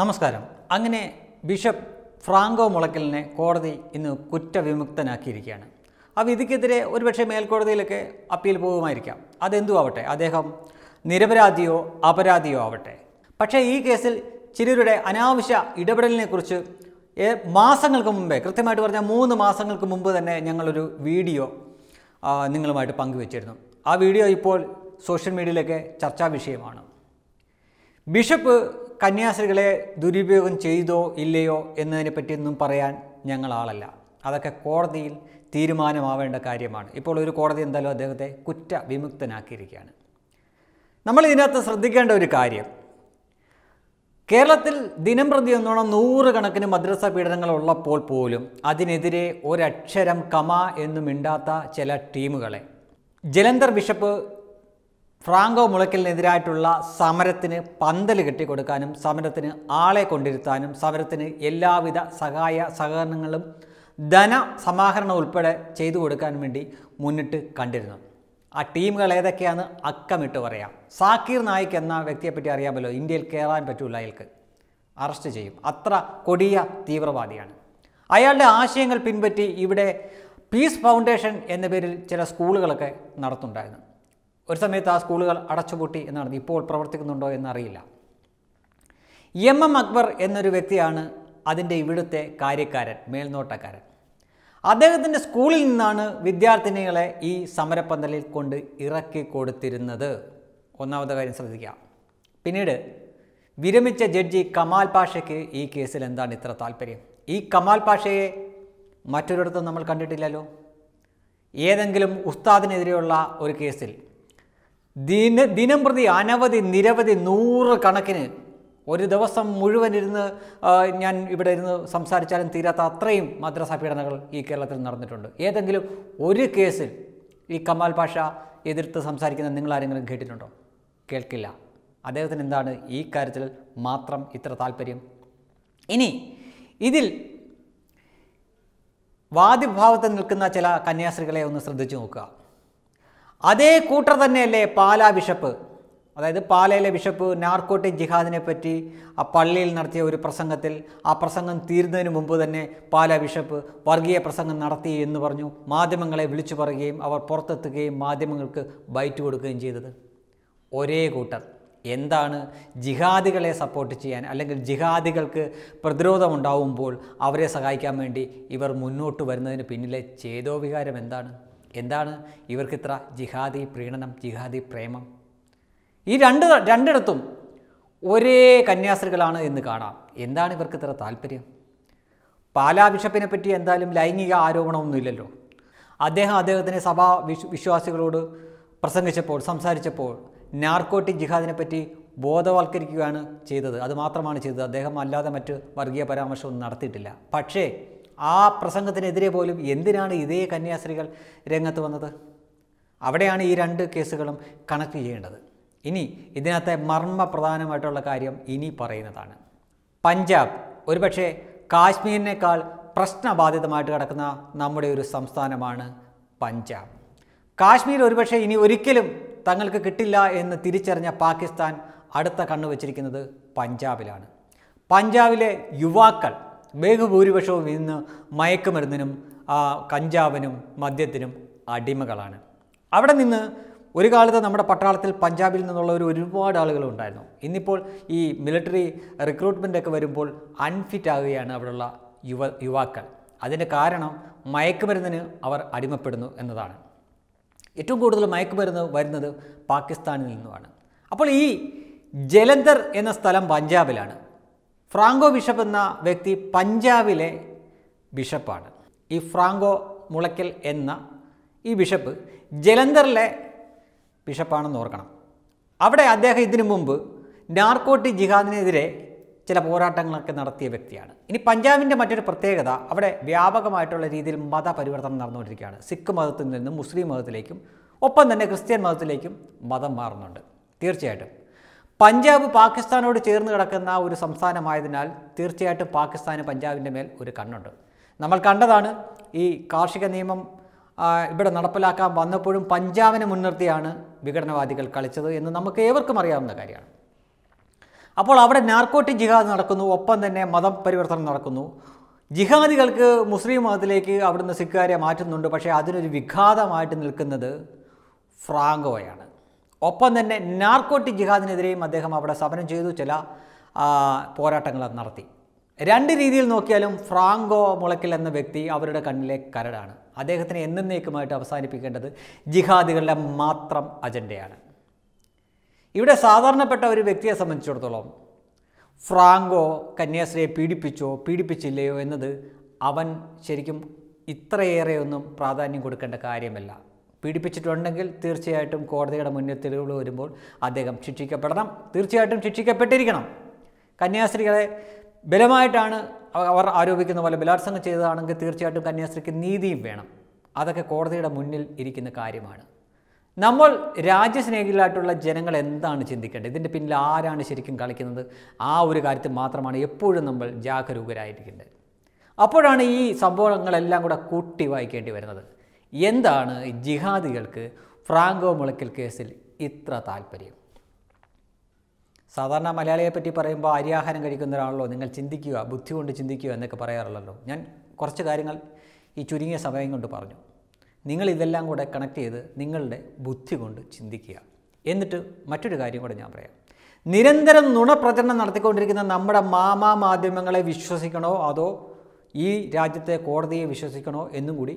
നമസ്കാരം അങ്ങനെ bishop Franco മുളയ്ക്കലിനെ കോടതി ഇന്ന് കുറ്റവിമുക്തനാക്കിയിരിക്കുകയാണ് ആ വിധിക്കെതിരെ ഒരുപക്ഷെ മേൽക്കോടതിയിലൊക്കെ അപ്പീൽ പോകുമായിരിക്കാം അതെന്തു ആവട്ടെ അദ്ദേഹം നിരപരാധിയോ അപരാധിയോ ആവട്ടെ പക്ഷേ ഈ കേസിൽ ചിലരുടെ അനാവശ്യ ഇടപെടലിനെക്കുറിച്ച് മാസങ്ങൾക്ക് മുമ്പേ കൃത്യമായിട്ട് പറഞ്ഞാൽ മൂന്ന് മാസങ്ങൾക്ക് മുമ്പ് തന്നെ ഞങ്ങളൊരു വീഡിയോ നിങ്ങളുമായിട്ട് പങ്കുവച്ചിരുന്നു ആ വീഡിയോ ഇപ്പോൾ സോഷ്യൽ മീഡിയയിലൊക്കെ ചർച്ചാ വിഷയമാണ് ബിഷപ്പ് കന്യാസ്ത്രീകളെ ദുരുപയോഗം ചെയ്തോ ഇല്ലയോ എന്നതിനെ പറ്റിയൊന്നും പറയാൻ ഞങ്ങൾ ആളല്ല അതൊക്കെ കോടതിയിൽ തീരുമാനമാവേണ്ട കാര്യമാണ് ഇപ്പോൾ ഒരു കോടതി എന്തായാലും അദ്ദേഹത്തെ കുറ്റ വിമുക്തനാക്കിയിരിക്കുകയാണ് നമ്മൾ ഇതിനകത്ത് ശ്രദ്ധിക്കേണ്ട ഒരു കാര്യം കേരളത്തിൽ ദിനം പ്രതി എന്നോണം നൂറുകണക്കിന് മദ്രസ പീഡനങ്ങൾ ഉള്ളപ്പോൾ പോലും അതിനെതിരെ ഒരക്ഷരം കമ എന്നും മിണ്ടാത്ത ചില ടീമുകളെ ജലന്ധർ ബിഷപ്പ് ഫ്രാങ്കോ മുളയ്ക്കലിനെതിരായിട്ടുള്ള സമരത്തിന് പന്തൽ കെട്ടിക്കൊടുക്കാനും സമരത്തിന് ആളെ കൊണ്ടിരുത്താനും സമരത്തിന് എല്ലാവിധ സഹായ സഹകരണങ്ങളും ധന സമാഹരണം ഉൾപ്പെടെ ചെയ്തു കൊടുക്കാൻ വേണ്ടി മുന്നിട്ട് കണ്ടിരുന്നു ആ ടീമുകൾ ഏതൊക്കെയാണ് അക്കമിട്ട് പറയാം സാക്കീർ നായിക് എന്ന വ്യക്തിയെപ്പറ്റി അറിയാമല്ലോ ഇന്ത്യയിൽ കയറാൻ പറ്റൂല അയാൾക്ക് അറസ്റ്റ് ചെയ്യും അത്ര കൊടിയ തീവ്രവാദിയാണ് അയാളുടെ ആശയങ്ങൾ പിൻപറ്റി ഇവിടെ പീസ് ഫൗണ്ടേഷൻ എന്ന പേരിൽ ചില സ്കൂളുകളൊക്കെ നടത്തുന്നുണ്ടായിരുന്നു ഒരു സമയത്ത് ആ സ്കൂളുകൾ അടച്ചുപൂട്ടി എന്നാണ് ഇപ്പോൾ പ്രവർത്തിക്കുന്നുണ്ടോ എന്നറിയില്ല എം എം അക്ബർ എന്നൊരു വ്യക്തിയാണ് അതിൻ്റെ ഇവിടുത്തെ കാര്യക്കാരൻ മേൽനോട്ടക്കാരൻ അദ്ദേഹത്തിൻ്റെ സ്കൂളിൽ നിന്നാണ് വിദ്യാർത്ഥിനികളെ ഈ സമരപ്പന്തലിൽ കൊണ്ട് ഇറക്കി കൊടുത്തിരുന്നത് ഒന്നാമത്തെ കാര്യം ശ്രദ്ധിക്കുക പിന്നീട് വിരമിച്ച ജഡ്ജി കമാൽ പാഷയ്ക്ക് ഈ കേസിൽ എന്താണ് ഇത്ര താല്പര്യം ഈ കമാൽ പാഷയെ മറ്റൊരിടത്തും നമ്മൾ കണ്ടിട്ടില്ലല്ലോ ഏതെങ്കിലും ഉസ്താദിനെതിരെയുള്ള ഒരു കേസിൽ ദിന ദിനം പ്രതി അനവധി നിരവധി നൂറ് കണക്കിന് ഒരു ദിവസം മുഴുവൻ ഇരുന്ന് ഞാൻ ഇവിടെ ഇരുന്ന് സംസാരിച്ചാലും തീരാത്ത അത്രയും മദ്രസ പീഡനങ്ങൾ ഈ കേരളത്തിൽ നടന്നിട്ടുണ്ട് ഏതെങ്കിലും ഒരു കേസിൽ ഈ കമാൽ പാഷ എതിർത്ത് സംസാരിക്കുന്ന നിങ്ങൾ ആരെങ്കിലും കേട്ടിട്ടുണ്ടോ കേൾക്കില്ല അദ്ദേഹത്തിന് എന്താണ് ഈ കാര്യത്തിൽ മാത്രം ഇത്ര താല്പര്യം ഇനി ഇതിൽ വാദിഭാവത്ത് നിൽക്കുന്ന ചില കന്യാസ്ത്രീകളെ ഒന്ന് ശ്രദ്ധിച്ചു നോക്കുക അതേ കൂട്ടർ തന്നെയല്ലേ പാലാ ബിഷപ്പ് അതായത് പാലയിലെ ബിഷപ്പ് നാർക്കോട്ടിക് ജിഹാദിനെ പറ്റി ആ പള്ളിയിൽ നടത്തിയ ഒരു പ്രസംഗത്തിൽ ആ പ്രസംഗം തീരുന്നതിന് മുമ്പ് തന്നെ പാല ബിഷപ്പ് വർഗീയ പ്രസംഗം നടത്തി എന്ന് പറഞ്ഞു മാധ്യമങ്ങളെ വിളിച്ചു പറയുകയും അവർ പുറത്തെത്തുകയും മാധ്യമങ്ങൾക്ക് ബൈറ്റ് കൊടുക്കുകയും ചെയ്തത് ഒരേ കൂട്ടർ എന്താണ് ജിഹാദികളെ സപ്പോർട്ട് ചെയ്യാൻ അല്ലെങ്കിൽ ജിഹാദികൾക്ക് പ്രതിരോധമുണ്ടാവുമ്പോൾ അവരെ സഹായിക്കാൻ വേണ്ടി ഇവർ മുന്നോട്ട് വരുന്നതിന് പിന്നിലെ ചേതോവികാരം എന്താണ് എന്താണ് ഇവർക്ക് ഇത്ര ജിഹാദി പ്രീണനം ജിഹാദി പ്രേമം ഈ രണ്ട് രണ്ടിടത്തും ഒരേ കന്യാസ്ത്രീകളാണ് എന്ന് കാണാം എന്താണ് ഇവർക്ക് ഇത്ര താല്പര്യം പാലാ ബിഷപ്പിനെ പറ്റി എന്തായാലും ലൈംഗിക ആരോപണമൊന്നുമില്ലല്ലോ അദ്ദേഹം അദ്ദേഹത്തിന് സഭാ വിശ്വാസികളോട് പ്രസംഗിച്ചപ്പോൾ സംസാരിച്ചപ്പോൾ നാർക്കോട്ടിക് ജിഹാദിനെ പറ്റി ബോധവൽക്കരിക്കുകയാണ് ചെയ്തത് അതുമാത്രമാണ് ചെയ്തത് അദ്ദേഹം അല്ലാതെ മറ്റ് വർഗീയ പരാമർശമൊന്നും നടത്തിയിട്ടില്ല പക്ഷേ ആ പ്രസംഗത്തിനെതിരെ പോലും എന്തിനാണ് ഇതേ കന്യാസ്ത്രീകൾ രംഗത്ത് വന്നത് അവിടെയാണ് ഈ രണ്ട് കേസുകളും കണക്ട് ചെയ്യേണ്ടത് ഇനി ഇതിനകത്തെ മർമ്മ പ്രധാനമായിട്ടുള്ള കാര്യം ഇനി പറയുന്നതാണ് പഞ്ചാബ് ഒരുപക്ഷെ കാശ്മീരിനേക്കാൾ പ്രശ്നബാധിതമായിട്ട് കിടക്കുന്ന നമ്മുടെ ഒരു സംസ്ഥാനമാണ് പഞ്ചാബ് കാശ്മീർ ഒരുപക്ഷെ ഇനി ഒരിക്കലും തങ്ങൾക്ക് കിട്ടില്ല എന്ന് തിരിച്ചറിഞ്ഞ പാകിസ്ഥാൻ അടുത്ത കണ്ണു വച്ചിരിക്കുന്നത് പഞ്ചാബിലാണ് പഞ്ചാബിലെ യുവാക്കൾ ബഹുഭൂരിപക്ഷവും ഇന്ന് മയക്കുമരുന്നിനും കഞ്ചാവിനും മദ്യത്തിനും അടിമകളാണ് അവിടെ നിന്ന് ഒരു കാലത്ത് നമ്മുടെ പട്ടാളത്തിൽ പഞ്ചാബിൽ നിന്നുള്ള ഒരു ഒരുപാട് ആളുകളുണ്ടായിരുന്നു ഇന്നിപ്പോൾ ഈ മിലിറ്ററി റിക്രൂട്ട്മെൻ്റ് ഒക്കെ വരുമ്പോൾ അൺഫിറ്റ് ആകുകയാണ് അവിടെയുള്ള യുവ യുവാക്കൾ അതിൻ്റെ കാരണം മയക്കുമരുന്നിന് അവർ അടിമപ്പെടുന്നു എന്നതാണ് ഏറ്റവും കൂടുതൽ മയക്കുമരുന്ന് വരുന്നത് പാകിസ്ഥാനിൽ നിന്നുമാണ് അപ്പോൾ ഈ ജലന്ധർ എന്ന സ്ഥലം പഞ്ചാബിലാണ് ഫ്രാങ്കോ ബിഷപ്പ് എന്ന വ്യക്തി പഞ്ചാബിലെ ബിഷപ്പാണ് ഈ ഫ്രാങ്കോ മുളയ്ക്കൽ എന്ന ഈ ബിഷപ്പ് ജലന്ധറിലെ ബിഷപ്പാണെന്ന് ഓർക്കണം അവിടെ അദ്ദേഹം ഇതിനു മുമ്പ് നാർക്കോട്ടി ജിഹാദിനെതിരെ ചില പോരാട്ടങ്ങളൊക്കെ നടത്തിയ വ്യക്തിയാണ് ഇനി പഞ്ചാബിൻ്റെ മറ്റൊരു പ്രത്യേകത അവിടെ വ്യാപകമായിട്ടുള്ള രീതിയിൽ മതപരിവർത്തനം നടന്നുകൊണ്ടിരിക്കുകയാണ് സിഖ് മതത്തിൽ നിന്നും മുസ്ലിം മതത്തിലേക്കും ഒപ്പം തന്നെ ക്രിസ്ത്യൻ മതത്തിലേക്കും മതം മാറുന്നുണ്ട് തീർച്ചയായിട്ടും പഞ്ചാബ് പാകിസ്ഥാനോട് ചേർന്ന് കിടക്കുന്ന ഒരു സംസ്ഥാനമായതിനാൽ തീർച്ചയായിട്ടും പാകിസ്ഥാന് പഞ്ചാബിൻ്റെ മേൽ ഒരു കണ്ണുണ്ട് നമ്മൾ കണ്ടതാണ് ഈ കാർഷിക നിയമം ഇവിടെ നടപ്പിലാക്കാൻ വന്നപ്പോഴും പഞ്ചാബിനെ മുൻനിർത്തിയാണ് വിഘടനവാദികൾ കളിച്ചത് എന്ന് നമുക്ക് ഏവർക്കും അറിയാവുന്ന കാര്യമാണ് അപ്പോൾ അവിടെ നാർക്കോട്ടിക് ജിഹാദ് നടക്കുന്നു ഒപ്പം തന്നെ മതം പരിവർത്തനം നടക്കുന്നു ജിഹാദികൾക്ക് മുസ്ലിം മതത്തിലേക്ക് അവിടുന്ന് സിഖുകാരെ മാറ്റുന്നുണ്ട് പക്ഷേ അതിനൊരു വിഘാതമായിട്ട് നിൽക്കുന്നത് ഫ്രാങ്കോയാണ് ഒപ്പം തന്നെ നാർക്കോട്ടിക് ജിഹാദിനെതിരെയും അദ്ദേഹം അവിടെ സമരം ചെയ്തു ചില പോരാട്ടങ്ങൾ നടത്തി രണ്ട് രീതിയിൽ നോക്കിയാലും ഫ്രാങ്കോ മുളയ്ക്കൽ എന്ന വ്യക്തി അവരുടെ കണ്ണിലെ കരടാണ് അദ്ദേഹത്തിന് എന്നേക്കുമായിട്ട് അവസാനിപ്പിക്കേണ്ടത് ജിഹാദികളുടെ മാത്രം അജണ്ടയാണ് ഇവിടെ സാധാരണപ്പെട്ട ഒരു വ്യക്തിയെ സംബന്ധിച്ചിടത്തോളം ഫ്രാങ്കോ കന്യാസ്ത്രീയെ പീഡിപ്പിച്ചോ പീഡിപ്പിച്ചില്ലയോ എന്നത് അവൻ ശരിക്കും ഇത്രയേറെ ഒന്നും പ്രാധാന്യം കൊടുക്കേണ്ട കാര്യമല്ല പീഡിപ്പിച്ചിട്ടുണ്ടെങ്കിൽ തീർച്ചയായിട്ടും കോടതിയുടെ മുന്നിൽ തെളിവുകൾ വരുമ്പോൾ അദ്ദേഹം ശിക്ഷിക്കപ്പെടണം തീർച്ചയായിട്ടും ശിക്ഷിക്കപ്പെട്ടിരിക്കണം കന്യാസ്ത്രീകളെ ബലമായിട്ടാണ് അവർ ആരോപിക്കുന്ന പോലെ ബലാത്സംഗം ചെയ്തതാണെങ്കിൽ തീർച്ചയായിട്ടും കന്യാസ്ത്രീക്ക് നീതിയും വേണം അതൊക്കെ കോടതിയുടെ മുന്നിൽ ഇരിക്കുന്ന കാര്യമാണ് നമ്മൾ രാജ്യസ്നേഹികളായിട്ടുള്ള ജനങ്ങൾ എന്താണ് ചിന്തിക്കേണ്ടത് ഇതിൻ്റെ പിന്നിൽ ആരാണ് ശരിക്കും കളിക്കുന്നത് ആ ഒരു കാര്യത്തിൽ മാത്രമാണ് എപ്പോഴും നമ്മൾ ജാഗരൂകരായിരിക്കേണ്ടത് അപ്പോഴാണ് ഈ സംഭവങ്ങളെല്ലാം കൂടെ കൂട്ടി വായിക്കേണ്ടി വരുന്നത് എന്താണ് ജിഹാദികൾക്ക് ഫ്രാങ്കോ മുളയ്ക്കൽ കേസിൽ ഇത്ര താല്പര്യം സാധാരണ മലയാളിയെ പറ്റി പറയുമ്പോൾ അരിയാഹാരം കഴിക്കുന്ന ഒരാളല്ലോ നിങ്ങൾ ചിന്തിക്കുക ബുദ്ധി കൊണ്ട് ചിന്തിക്കുക എന്നൊക്കെ പറയാറുള്ളല്ലോ ഞാൻ കുറച്ച് കാര്യങ്ങൾ ഈ ചുരുങ്ങിയ സമയം കൊണ്ട് പറഞ്ഞു നിങ്ങൾ ഇതെല്ലാം കൂടെ കണക്ട് ചെയ്ത് നിങ്ങളുടെ ബുദ്ധി കൊണ്ട് ചിന്തിക്കുക എന്നിട്ട് മറ്റൊരു കാര്യം കൂടെ ഞാൻ പറയാം നിരന്തരം നുണപ്രചരണം നടത്തിക്കൊണ്ടിരിക്കുന്ന നമ്മുടെ മാമാ മാധ്യമങ്ങളെ വിശ്വസിക്കണോ അതോ ഈ രാജ്യത്തെ കോടതിയെ വിശ്വസിക്കണോ എന്നും കൂടി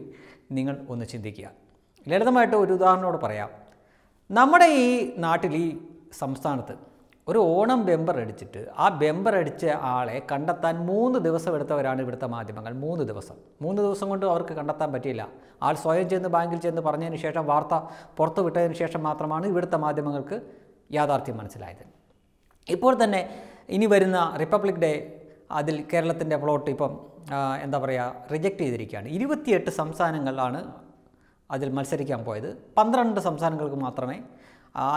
നിങ്ങൾ ഒന്ന് ചിന്തിക്കുക ലളിതമായിട്ട് ഒരു ഉദാഹരണോട് പറയാം നമ്മുടെ ഈ നാട്ടിൽ ഈ സംസ്ഥാനത്ത് ഒരു ഓണം ബെമ്പർ അടിച്ചിട്ട് ആ ബെമ്പർ അടിച്ച ആളെ കണ്ടെത്താൻ മൂന്ന് ദിവസം എടുത്തവരാണ് ഇവിടുത്തെ മാധ്യമങ്ങൾ മൂന്ന് ദിവസം മൂന്ന് ദിവസം കൊണ്ട് അവർക്ക് കണ്ടെത്താൻ പറ്റിയില്ല ആൾ സ്വയം ചെന്ന് ബാങ്കിൽ ചെന്ന് പറഞ്ഞതിന് ശേഷം വാർത്ത പുറത്തു വിട്ടതിന് ശേഷം മാത്രമാണ് ഇവിടുത്തെ മാധ്യമങ്ങൾക്ക് യാഥാർത്ഥ്യം മനസ്സിലായത് ഇപ്പോൾ തന്നെ ഇനി വരുന്ന റിപ്പബ്ലിക് ഡേ അതിൽ കേരളത്തിൻ്റെ പ്ലോട്ട് ഇപ്പം എന്താ പറയുക റിജക്റ്റ് ചെയ്തിരിക്കുകയാണ് ഇരുപത്തിയെട്ട് സംസ്ഥാനങ്ങളാണ് അതിൽ മത്സരിക്കാൻ പോയത് പന്ത്രണ്ട് സംസ്ഥാനങ്ങൾക്ക് മാത്രമേ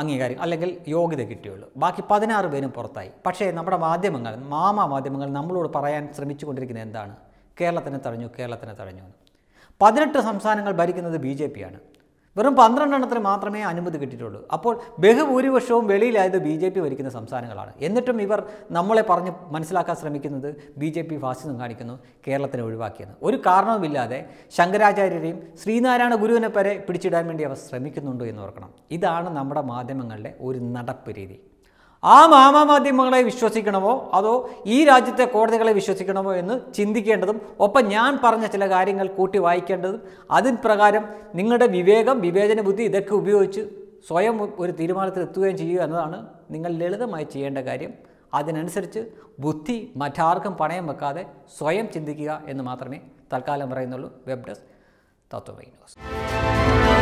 അംഗീകാരം അല്ലെങ്കിൽ യോഗ്യത കിട്ടിയുള്ളൂ ബാക്കി പതിനാറ് പേരും പുറത്തായി പക്ഷേ നമ്മുടെ മാധ്യമങ്ങൾ മാമ മാധ്യമങ്ങൾ നമ്മളോട് പറയാൻ ശ്രമിച്ചുകൊണ്ടിരിക്കുന്നത് എന്താണ് കേരളത്തിനെ തടഞ്ഞു കേരളത്തിനെ തടഞ്ഞു പതിനെട്ട് സംസ്ഥാനങ്ങൾ ഭരിക്കുന്നത് ബി ജെ പിയാണ് വെറും പന്ത്രണ്ടെണ്ണത്തിന് മാത്രമേ അനുമതി കിട്ടിയിട്ടുള്ളൂ അപ്പോൾ ബഹുഭൂരിപക്ഷവും വെളിയിലായത് ബി ജെ പി ഭരിക്കുന്ന സംസ്ഥാനങ്ങളാണ് എന്നിട്ടും ഇവർ നമ്മളെ പറഞ്ഞ് മനസ്സിലാക്കാൻ ശ്രമിക്കുന്നത് ബി ജെ പി ഫാസിസം കാണിക്കുന്നു കേരളത്തിന് ഒഴിവാക്കിയെന്ന് ഒരു കാരണവുമില്ലാതെ ശങ്കരാചാര്യരെയും ശ്രീനാരായണ ഗുരുവിനെ വരെ പിടിച്ചിടാൻ വേണ്ടി അവർ ശ്രമിക്കുന്നുണ്ടോ എന്ന് ഓർക്കണം ഇതാണ് നമ്മുടെ മാധ്യമങ്ങളുടെ ഒരു നടപ്പ് രീതി ആ മാമാമാധ്യമങ്ങളെ വിശ്വസിക്കണമോ അതോ ഈ രാജ്യത്തെ കോടതികളെ വിശ്വസിക്കണമോ എന്ന് ചിന്തിക്കേണ്ടതും ഒപ്പം ഞാൻ പറഞ്ഞ ചില കാര്യങ്ങൾ കൂട്ടി വായിക്കേണ്ടതും അതിൻ പ്രകാരം നിങ്ങളുടെ വിവേകം വിവേചന ബുദ്ധി ഇതൊക്കെ ഉപയോഗിച്ച് സ്വയം ഒരു തീരുമാനത്തിൽ എത്തുകയും ചെയ്യുക എന്നതാണ് നിങ്ങൾ ലളിതമായി ചെയ്യേണ്ട കാര്യം അതിനനുസരിച്ച് ബുദ്ധി മറ്റാർക്കും പണയം വെക്കാതെ സ്വയം ചിന്തിക്കുക എന്ന് മാത്രമേ തൽക്കാലം പറയുന്നുള്ളൂ വെബ് ഡെസ്ക് തത്വമൈ ന്യൂസ്